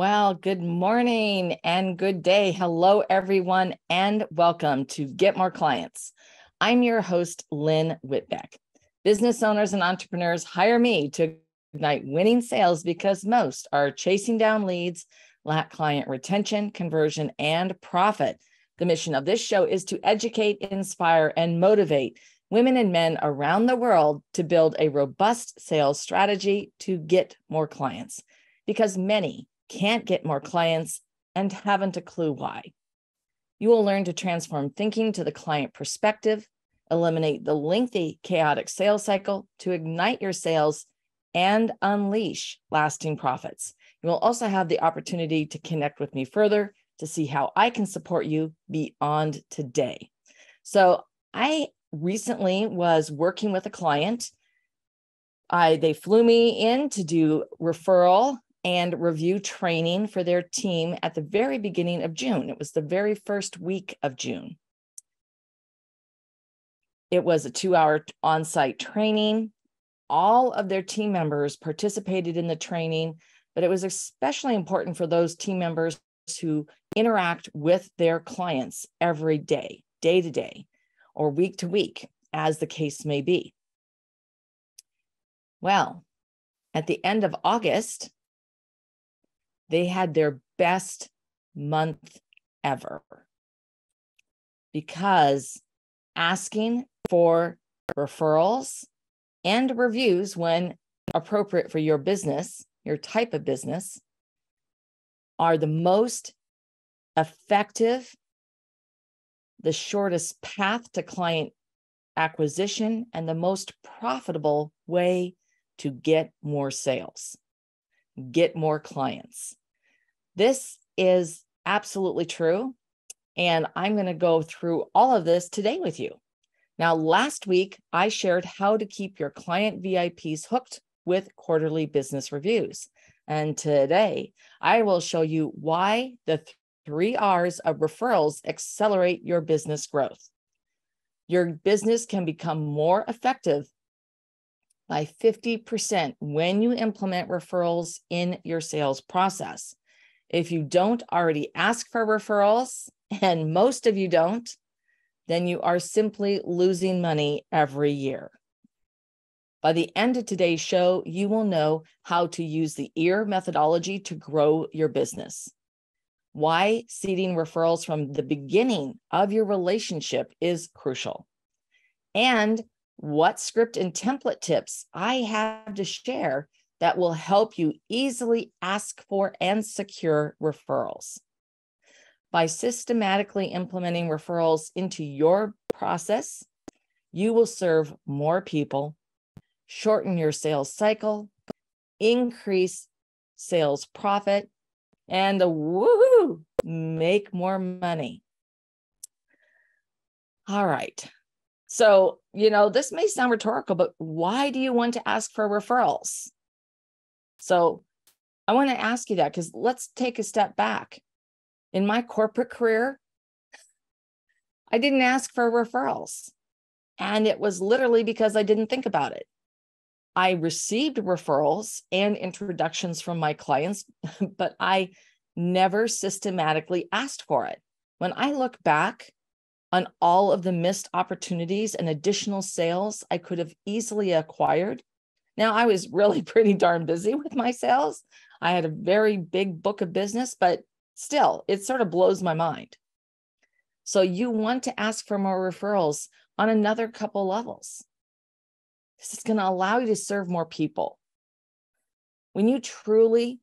Well, good morning and good day. Hello, everyone, and welcome to Get More Clients. I'm your host, Lynn Whitbeck. Business owners and entrepreneurs hire me to ignite winning sales because most are chasing down leads, lack client retention, conversion, and profit. The mission of this show is to educate, inspire, and motivate women and men around the world to build a robust sales strategy to get more clients because many, can't get more clients, and haven't a clue why. You will learn to transform thinking to the client perspective, eliminate the lengthy, chaotic sales cycle to ignite your sales and unleash lasting profits. You will also have the opportunity to connect with me further to see how I can support you beyond today. So, I recently was working with a client. I they flew me in to do referral and review training for their team at the very beginning of June. It was the very first week of June. It was a two hour on site training. All of their team members participated in the training, but it was especially important for those team members who interact with their clients every day, day to day, or week to week, as the case may be. Well, at the end of August, they had their best month ever because asking for referrals and reviews when appropriate for your business, your type of business, are the most effective, the shortest path to client acquisition, and the most profitable way to get more sales, get more clients. This is absolutely true. And I'm going to go through all of this today with you. Now, last week, I shared how to keep your client VIPs hooked with quarterly business reviews. And today, I will show you why the three R's of referrals accelerate your business growth. Your business can become more effective by 50% when you implement referrals in your sales process. If you don't already ask for referrals, and most of you don't, then you are simply losing money every year. By the end of today's show, you will know how to use the EAR methodology to grow your business, why seeding referrals from the beginning of your relationship is crucial, and what script and template tips I have to share that will help you easily ask for and secure referrals. By systematically implementing referrals into your process, you will serve more people, shorten your sales cycle, increase sales profit, and the woohoo, make more money. All right. So, you know, this may sound rhetorical, but why do you want to ask for referrals? So I want to ask you that because let's take a step back. In my corporate career, I didn't ask for referrals. And it was literally because I didn't think about it. I received referrals and introductions from my clients, but I never systematically asked for it. When I look back on all of the missed opportunities and additional sales I could have easily acquired, now, I was really pretty darn busy with my sales. I had a very big book of business, but still, it sort of blows my mind. So, you want to ask for more referrals on another couple levels. This is going to allow you to serve more people. When you truly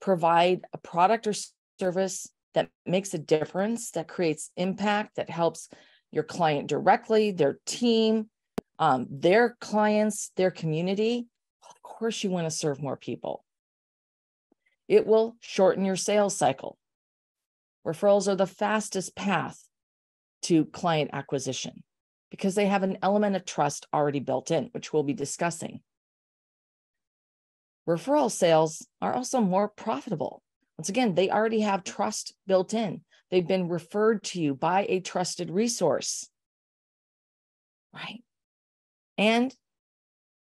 provide a product or service that makes a difference, that creates impact, that helps your client directly, their team, um, their clients, their community, course, you want to serve more people. It will shorten your sales cycle. Referrals are the fastest path to client acquisition because they have an element of trust already built in, which we'll be discussing. Referral sales are also more profitable. Once again, they already have trust built in. They've been referred to you by a trusted resource, right? And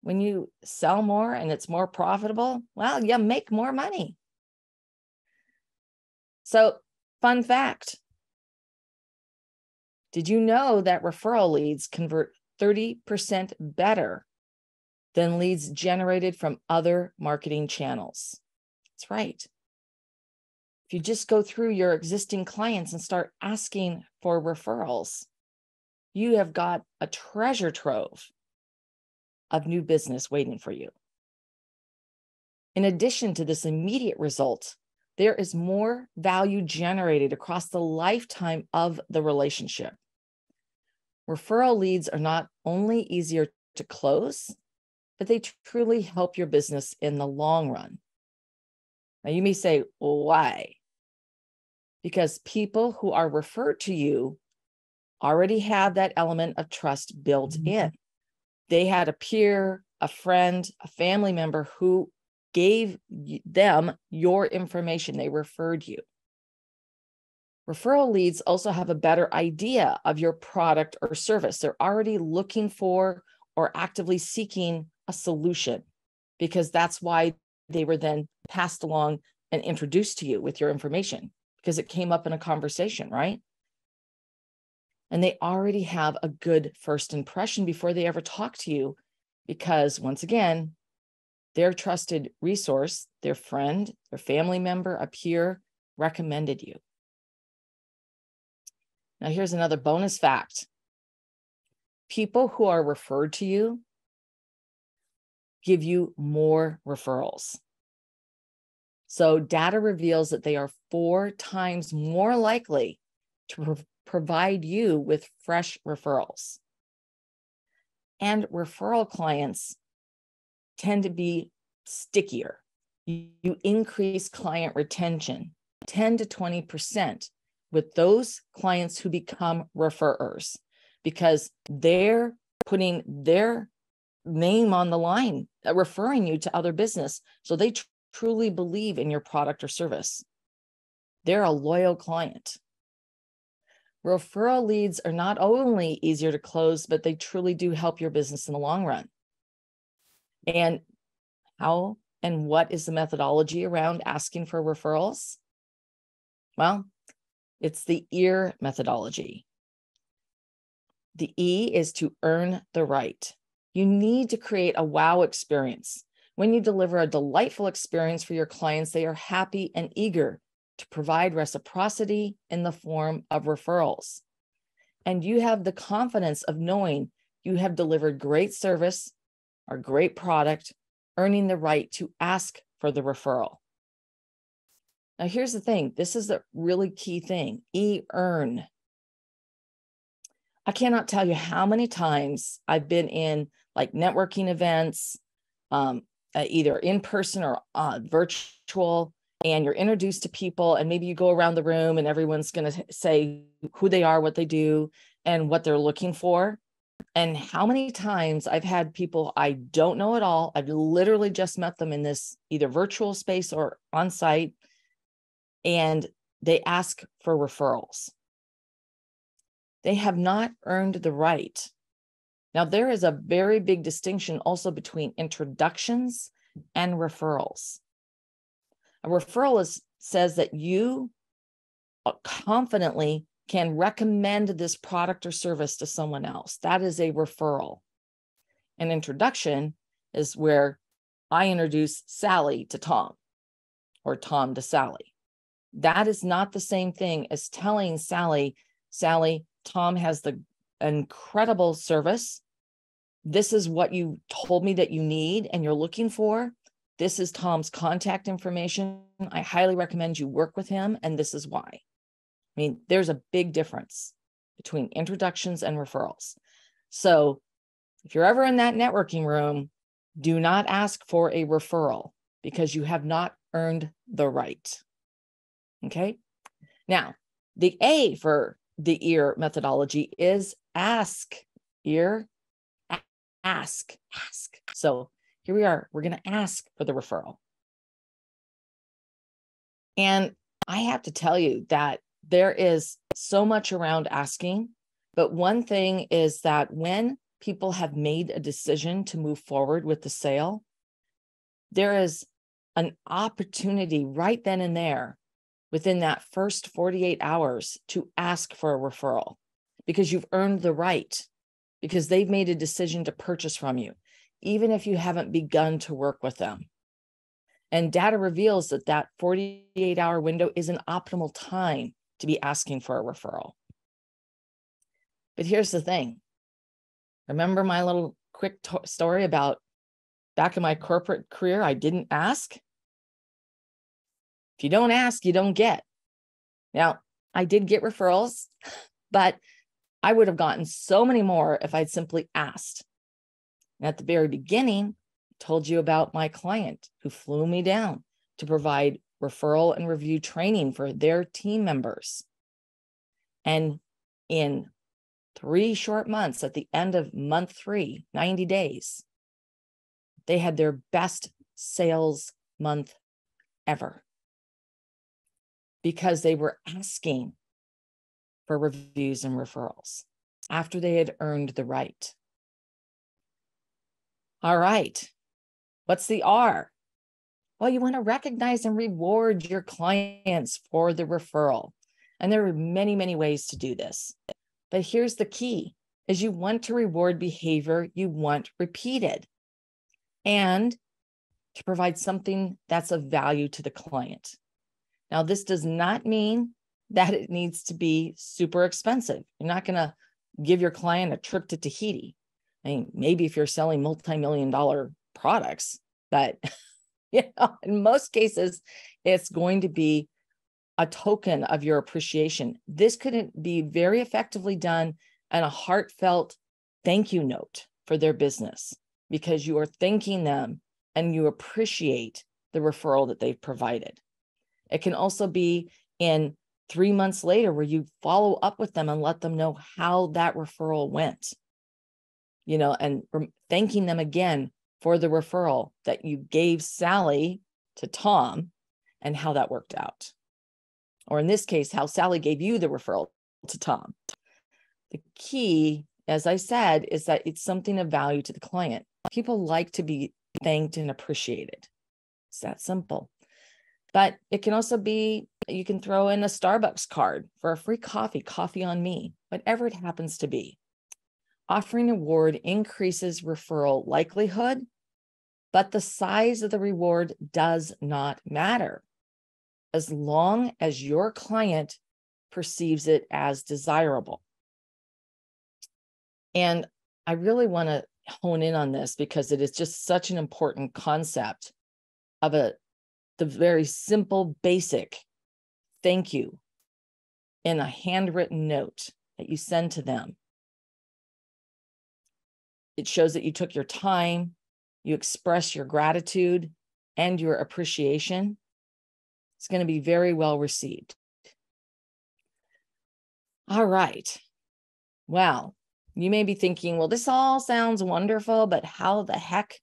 when you sell more and it's more profitable, well, you make more money. So, fun fact Did you know that referral leads convert 30% better than leads generated from other marketing channels? That's right. If you just go through your existing clients and start asking for referrals, you have got a treasure trove of new business waiting for you. In addition to this immediate result, there is more value generated across the lifetime of the relationship. Referral leads are not only easier to close, but they truly help your business in the long run. Now, you may say, why? Because people who are referred to you already have that element of trust built mm-hmm. in they had a peer, a friend, a family member who gave them your information. They referred you. Referral leads also have a better idea of your product or service. They're already looking for or actively seeking a solution because that's why they were then passed along and introduced to you with your information because it came up in a conversation, right? and they already have a good first impression before they ever talk to you because once again their trusted resource their friend their family member a peer recommended you now here's another bonus fact people who are referred to you give you more referrals so data reveals that they are four times more likely to provide you with fresh referrals. And referral clients tend to be stickier. You increase client retention 10 to 20% with those clients who become referrers because they're putting their name on the line, uh, referring you to other business. So they tr- truly believe in your product or service. They're a loyal client. Referral leads are not only easier to close, but they truly do help your business in the long run. And how and what is the methodology around asking for referrals? Well, it's the EAR methodology. The E is to earn the right. You need to create a wow experience. When you deliver a delightful experience for your clients, they are happy and eager to provide reciprocity in the form of referrals. And you have the confidence of knowing you have delivered great service or great product, earning the right to ask for the referral. Now, here's the thing this is a really key thing e earn. I cannot tell you how many times I've been in like networking events, um, uh, either in person or uh, virtual, and you're introduced to people and maybe you go around the room and everyone's going to say who they are what they do and what they're looking for and how many times i've had people i don't know at all i've literally just met them in this either virtual space or on site and they ask for referrals they have not earned the right now there is a very big distinction also between introductions and referrals a referral is, says that you uh, confidently can recommend this product or service to someone else. That is a referral. An introduction is where I introduce Sally to Tom or Tom to Sally. That is not the same thing as telling Sally, Sally, Tom has the incredible service. This is what you told me that you need and you're looking for. This is Tom's contact information. I highly recommend you work with him, and this is why. I mean, there's a big difference between introductions and referrals. So, if you're ever in that networking room, do not ask for a referral because you have not earned the right. Okay. Now, the A for the ear methodology is ask, ear, ask, ask. So, here we are. We're going to ask for the referral. And I have to tell you that there is so much around asking. But one thing is that when people have made a decision to move forward with the sale, there is an opportunity right then and there within that first 48 hours to ask for a referral because you've earned the right because they've made a decision to purchase from you even if you haven't begun to work with them. And data reveals that that 48 hour window is an optimal time to be asking for a referral. But here's the thing remember my little quick to- story about back in my corporate career, I didn't ask? If you don't ask, you don't get. Now, I did get referrals, but I would have gotten so many more if I'd simply asked. At the very beginning, I told you about my client who flew me down to provide referral and review training for their team members. And in three short months, at the end of month three, 90 days, they had their best sales month ever because they were asking for reviews and referrals after they had earned the right. All right. What's the R? Well, you want to recognize and reward your clients for the referral. And there are many, many ways to do this. But here's the key is you want to reward behavior you want repeated and to provide something that's of value to the client. Now, this does not mean that it needs to be super expensive. You're not going to give your client a trip to Tahiti. I mean, maybe if you're selling multi-million dollar products, but you know, in most cases, it's going to be a token of your appreciation. This could be very effectively done and a heartfelt thank you note for their business because you are thanking them and you appreciate the referral that they've provided. It can also be in three months later where you follow up with them and let them know how that referral went you know, and thanking them again for the referral that you gave Sally to Tom and how that worked out. Or in this case, how Sally gave you the referral to Tom. The key, as I said, is that it's something of value to the client. People like to be thanked and appreciated. It's that simple. But it can also be you can throw in a Starbucks card for a free coffee, coffee on me, whatever it happens to be offering award increases referral likelihood, but the size of the reward does not matter as long as your client perceives it as desirable. And I really want to hone in on this because it is just such an important concept of a the very simple basic thank you in a handwritten note that you send to them it shows that you took your time, you express your gratitude and your appreciation. It's going to be very well received. All right. Well, you may be thinking, well, this all sounds wonderful, but how the heck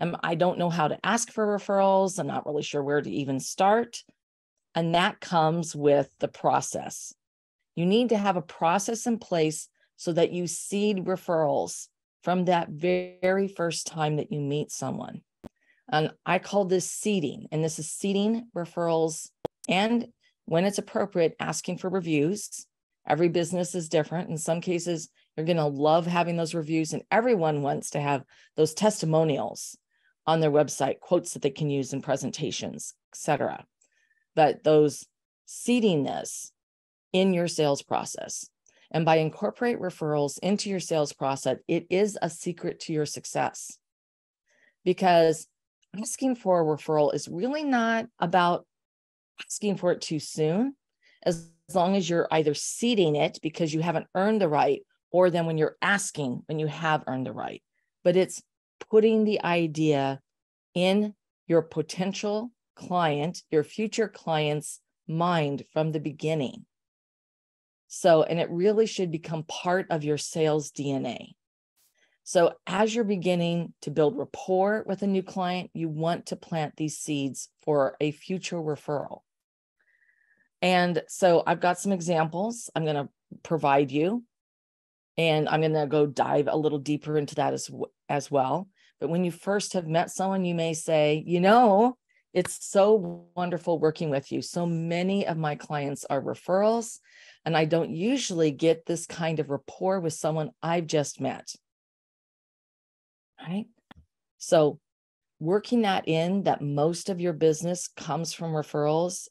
am I don't know how to ask for referrals. I'm not really sure where to even start. And that comes with the process. You need to have a process in place so that you seed referrals from that very first time that you meet someone. And I call this seeding, and this is seeding referrals and when it's appropriate, asking for reviews. Every business is different. In some cases, you're going to love having those reviews, and everyone wants to have those testimonials on their website, quotes that they can use in presentations, etc. But those seeding this in your sales process, and by incorporate referrals into your sales process, it is a secret to your success because asking for a referral is really not about asking for it too soon, as, long as you're either seeding it because you haven't earned the right, or then when you're asking when you have earned the right. But it's putting the idea in your potential client, your future client's mind from the beginning. So, and it really should become part of your sales DNA. So, as you're beginning to build rapport with a new client, you want to plant these seeds for a future referral. And so, I've got some examples I'm going to provide you, and I'm going to go dive a little deeper into that as, as well. But when you first have met someone, you may say, you know, it's so wonderful working with you. So many of my clients are referrals. And I don't usually get this kind of rapport with someone I've just met. Right. So, working that in that most of your business comes from referrals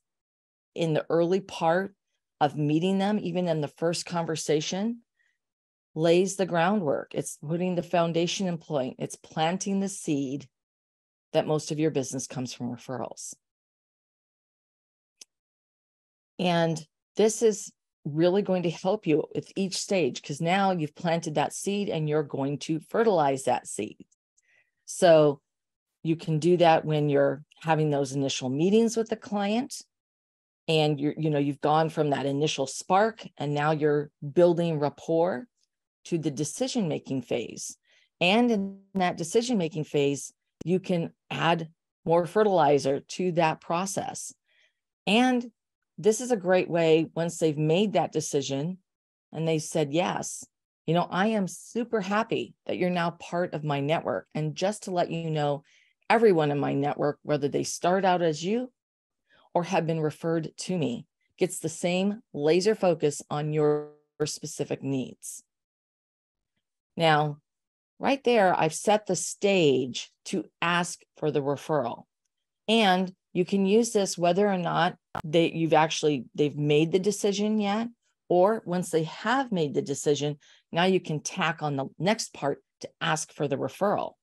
in the early part of meeting them, even in the first conversation, lays the groundwork. It's putting the foundation in place, it's planting the seed that most of your business comes from referrals. And this is really going to help you with each stage because now you've planted that seed and you're going to fertilize that seed. So you can do that when you're having those initial meetings with the client and you're, you know, you've gone from that initial spark and now you're building rapport to the decision making phase. And in that decision making phase, you can add more fertilizer to that process. And this is a great way once they've made that decision and they said yes you know i am super happy that you're now part of my network and just to let you know everyone in my network whether they start out as you or have been referred to me gets the same laser focus on your specific needs now right there i've set the stage to ask for the referral and you can use this whether or not they you've actually they've made the decision yet or once they have made the decision now you can tack on the next part to ask for the referral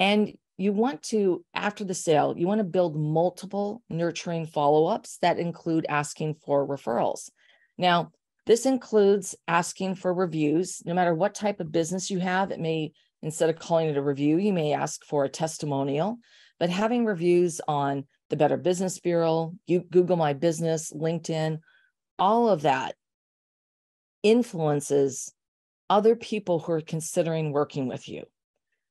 and you want to after the sale you want to build multiple nurturing follow-ups that include asking for referrals now this includes asking for reviews no matter what type of business you have it may instead of calling it a review you may ask for a testimonial but having reviews on the Better Business Bureau, you, Google My Business, LinkedIn, all of that influences other people who are considering working with you.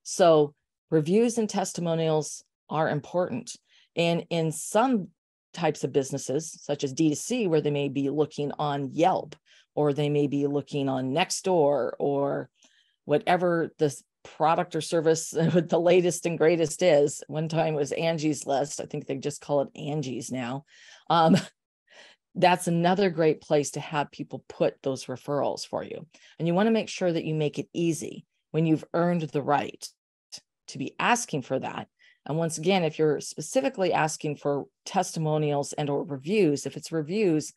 So reviews and testimonials are important. And in some types of businesses, such as D2C, where they may be looking on Yelp or they may be looking on Nextdoor or whatever the product or service with the latest and greatest is. One time it was Angie's List. I think they just call it Angie's now. Um, that's another great place to have people put those referrals for you. And you want to make sure that you make it easy when you've earned the right to be asking for that. And once again, if you're specifically asking for testimonials and or reviews, if it's reviews,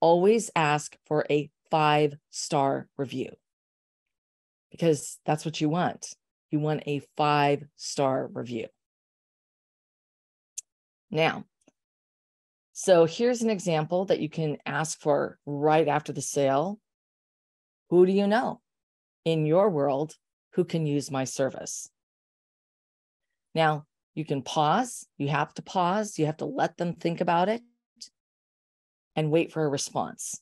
always ask for a five-star review because that's what you want. You want a five star review. Now, so here's an example that you can ask for right after the sale. Who do you know in your world who can use my service? Now, you can pause. You have to pause. You have to let them think about it and wait for a response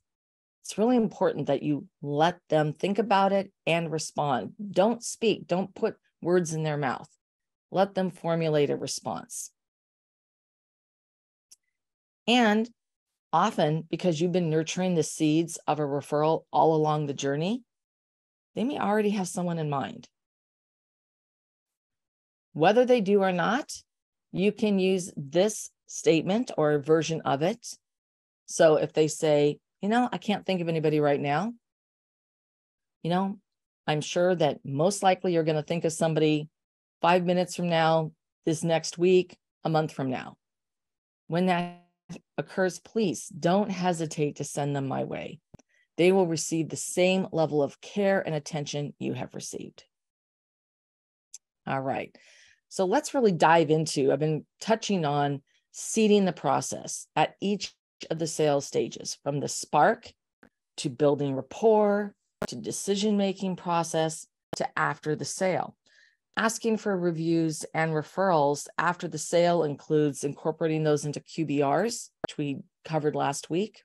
it's really important that you let them think about it and respond. Don't speak, don't put words in their mouth. Let them formulate a response. And often, because you've been nurturing the seeds of a referral all along the journey, they may already have someone in mind. Whether they do or not, you can use this statement or a version of it. So if they say, you know, I can't think of anybody right now. You know, I'm sure that most likely you're going to think of somebody five minutes from now, this next week, a month from now. When that occurs, please don't hesitate to send them my way. They will receive the same level of care and attention you have received. All right. So let's really dive into, I've been touching on seeding the process at each of the sales stages from the spark to building rapport to decision making process to after the sale. Asking for reviews and referrals after the sale includes incorporating those into QBRs, which we covered last week.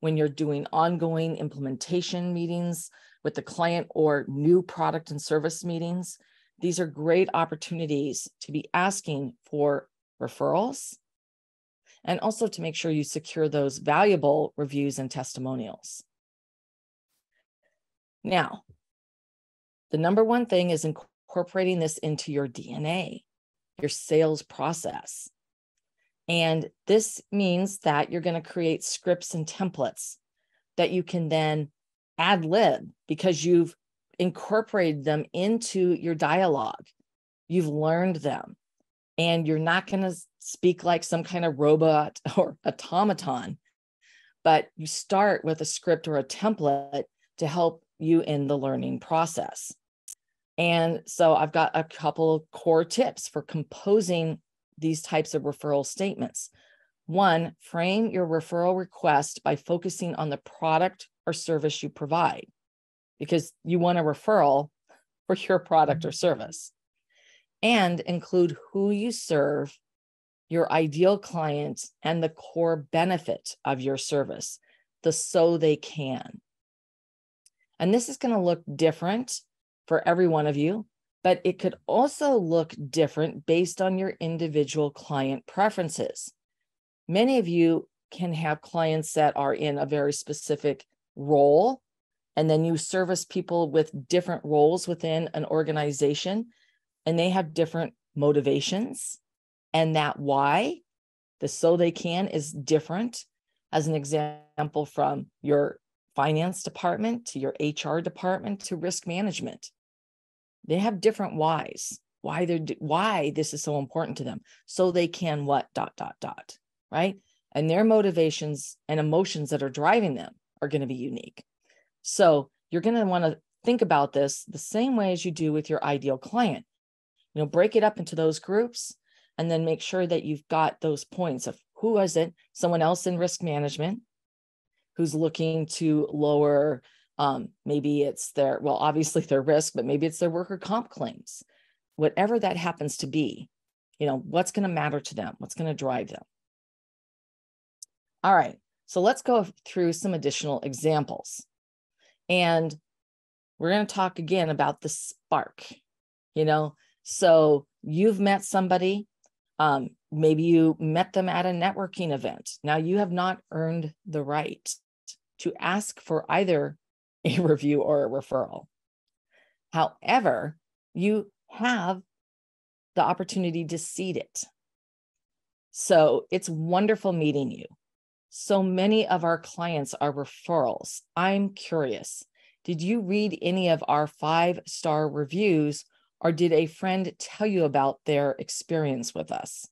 When you're doing ongoing implementation meetings with the client or new product and service meetings, these are great opportunities to be asking for referrals and also to make sure you secure those valuable reviews and testimonials. Now, the number one thing is incorporating this into your DNA, your sales process. And this means that you're going to create scripts and templates that you can then ad lib because you've incorporated them into your dialogue. You've learned them, and you're not going to speak like some kind of robot or automaton. But you start with a script or a template to help you in the learning process. And so I've got a couple of core tips for composing these types of referral statements. One, frame your referral request by focusing on the product or service you provide, because you want a referral for your product mm-hmm. or service. And include who you serve your ideal client and the core benefit of your service, the so they can. And this is going to look different for every one of you, but it could also look different based on your individual client preferences. Many of you can have clients that are in a very specific role, and then you service people with different roles within an organization, and they have different motivations and that why, the so they can, is different, as an example, from your finance department to your HR department to risk management. They have different whys, why they're why this is so important to them. So they can what dot dot dot, right? And their motivations and emotions that are driving them are going to be unique. So you're going to want to think about this the same way as you do with your ideal client. You know, break it up into those groups and then make sure that you've got those points of who is it someone else in risk management who's looking to lower um, maybe it's their well obviously their risk but maybe it's their worker comp claims whatever that happens to be you know what's going to matter to them what's going to drive them all right so let's go through some additional examples and we're going to talk again about the spark you know so you've met somebody um, maybe you met them at a networking event. Now you have not earned the right to ask for either a review or a referral. However, you have the opportunity to seed it. So it's wonderful meeting you. So many of our clients are referrals. I'm curious, did you read any of our five star reviews or did a friend tell you about their experience with us?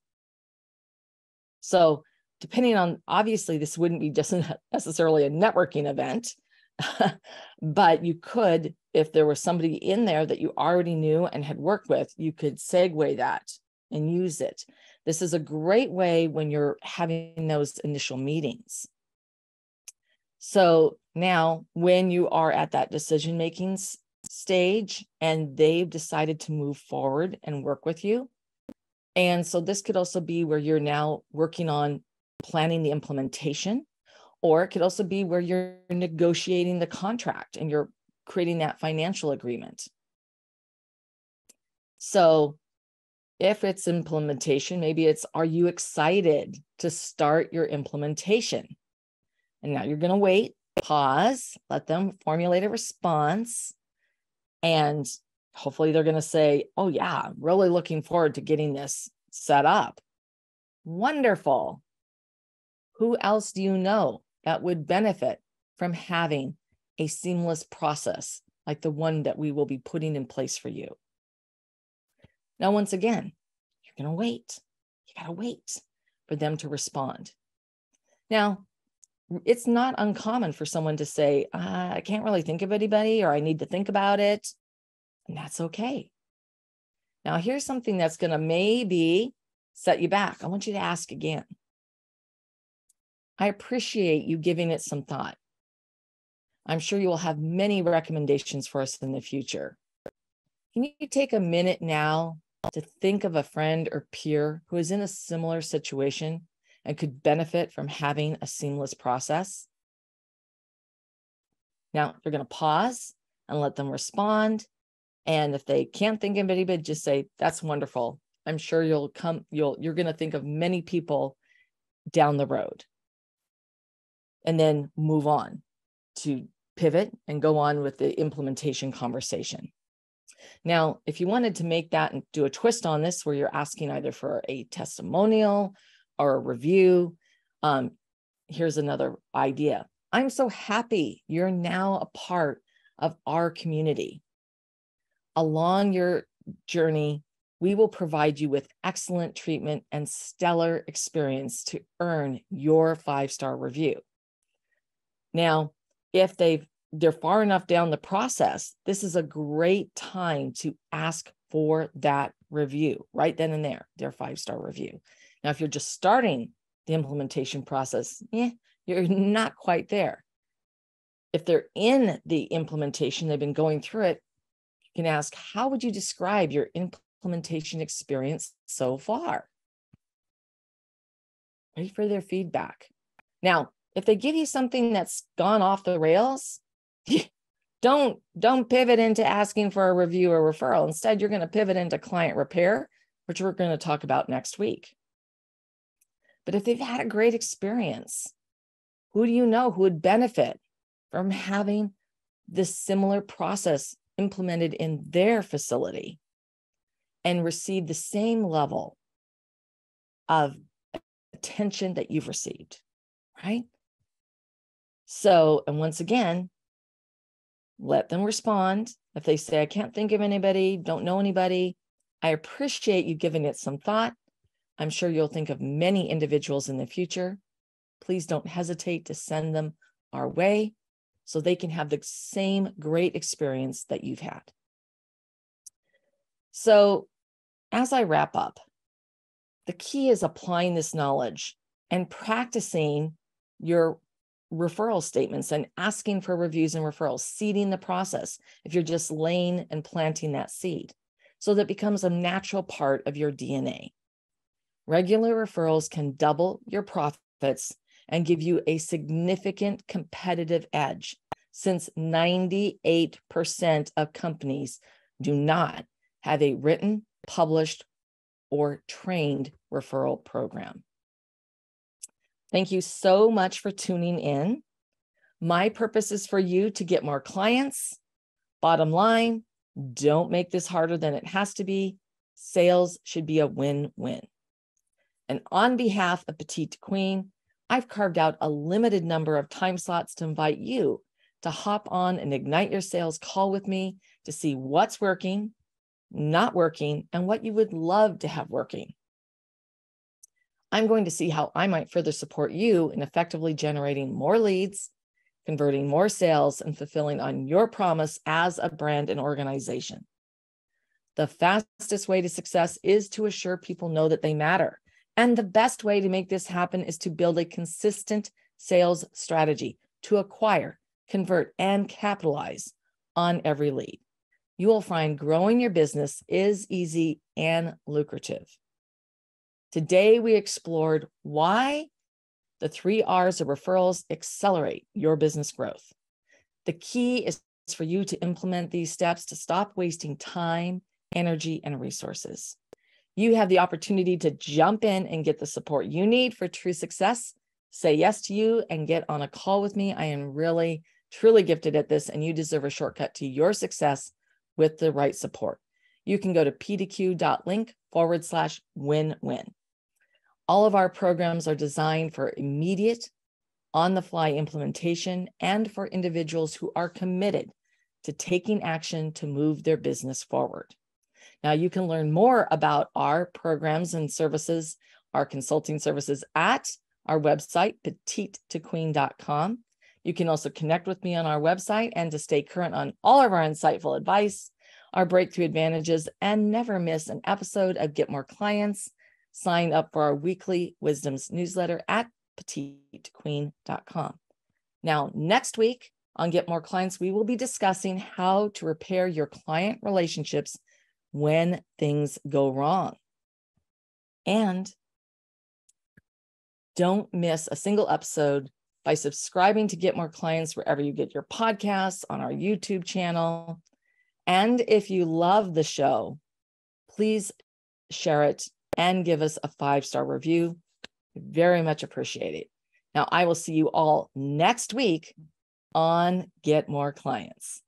So, depending on obviously, this wouldn't be just necessarily a networking event, but you could, if there was somebody in there that you already knew and had worked with, you could segue that and use it. This is a great way when you're having those initial meetings. So, now when you are at that decision making stage and they've decided to move forward and work with you. And so this could also be where you're now working on planning the implementation, or it could also be where you're negotiating the contract and you're creating that financial agreement. So if it's implementation, maybe it's are you excited to start your implementation? And now you're going to wait, pause, let them formulate a response. And hopefully they're going to say, oh, yeah, I'm really looking forward to getting this set up. Wonderful. Who else do you know that would benefit from having a seamless process like the one that we will be putting in place for you? Now, once again, you're going to wait. You got to wait for them to respond. Now, it's not uncommon for someone to say, uh, I can't really think of anybody, or I need to think about it. And that's okay. Now, here's something that's going to maybe set you back. I want you to ask again. I appreciate you giving it some thought. I'm sure you will have many recommendations for us in the future. Can you take a minute now to think of a friend or peer who is in a similar situation and could benefit from having a seamless process? Now, you're going to pause and let them respond. And if they can't think of anybody, just say, that's wonderful. I'm sure you'll come, you'll, you're going to think of many people down the road. And then move on to pivot and go on with the implementation conversation. Now, if you wanted to make that and do a twist on this where you're asking either for a testimonial or a review. Um, here's another idea I'm so happy you're now a part of our community. Along your journey, we will provide you with excellent treatment and stellar experience to earn your five star review. Now, if they've they're far enough down the process, this is a great time to ask for that review right then and there, their five star review. Now, if you're just starting the implementation process, eh, you're not quite there. If they're in the implementation, they've been going through it, you can ask, how would you describe your implementation experience so far? Wait for their feedback. Now, if they give you something that's gone off the rails, don't don't pivot into asking for a review or referral. Instead, you're going to pivot into client repair, which we're going to talk about next week. But if they've had a great experience, who do you know who would benefit from having this similar process implemented in their facility and receive the same level of attention that you've received, right? So, and once again, let them respond. If they say, I can't think of anybody, don't know anybody, I appreciate you giving it some thought. I'm sure you'll think of many individuals in the future. Please don't hesitate to send them our way so they can have the same great experience that you've had. So, as I wrap up, the key is applying this knowledge and practicing your referral statements and asking for reviews and referrals, seeding the process if you're just laying and planting that seed. So that becomes a natural part of your DNA. Regular referrals can double your profits and give you a significant competitive edge since 98% of companies do not have a written, published, or trained referral program. Thank you so much for tuning in. My purpose is for you to get more clients. Bottom line, don't make this harder than it has to be. Sales should be a win win. And on behalf of Petite Queen, I've carved out a limited number of time slots to invite you to hop on and ignite your sales call with me to see what's working, not working, and what you would love to have working. I'm going to see how I might further support you in effectively generating more leads, converting more sales, and fulfilling on your promise as a brand and organization. The fastest way to success is to assure people know that they matter and the best way to make this happen is to build a consistent sales strategy to acquire, convert, and capitalize on every lead. You will find growing your business is easy and lucrative. Today, we explored why the three R's of referrals accelerate your business growth. The key is for you to implement these steps to stop wasting time, energy, and resources you have the opportunity to jump in and get the support you need for true success. Say yes to you and get on a call with me. I am really, truly gifted at this, and you deserve a shortcut to your success with the right support. You can go to pdq.link forward slash win win. All of our programs are designed for immediate, on the fly implementation and for individuals who are committed to taking action to move their business forward. Now, you can learn more about our programs and services, our consulting services at our website, petitetoqueen.com. You can also connect with me on our website and to stay current on all of our insightful advice, our breakthrough advantages, and never miss an episode of Get More Clients. Sign up for our weekly wisdoms newsletter at petitequeen.com. Now, next week on Get More Clients, we will be discussing how to repair your client relationships when things go wrong. And don't miss a single episode by subscribing to get more clients wherever you get your podcasts on our YouTube channel. And if you love the show, please share it and give us a five star review. Very much appreciate it. Now, I will see you all next week on Get More Clients.